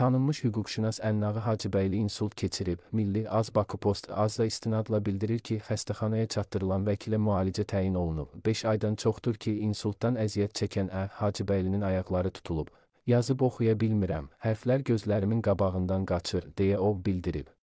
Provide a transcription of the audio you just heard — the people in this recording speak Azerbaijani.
Tanınmış hüquqşünas Ənnağı Hacıbəyli insult keçirib, Milli Azbakopost azla istinadla bildirir ki, xəstəxanaya çatdırılan vəkilə müalicə təyin olunub. 5 aydan çoxdur ki, insultdan əziyyət çəkən Ə Hacıbəylinin ayaqları tutulub. Yazıb oxuya bilmirəm, hərflər gözlərimin qabağından qaçır, deyə o bildirib.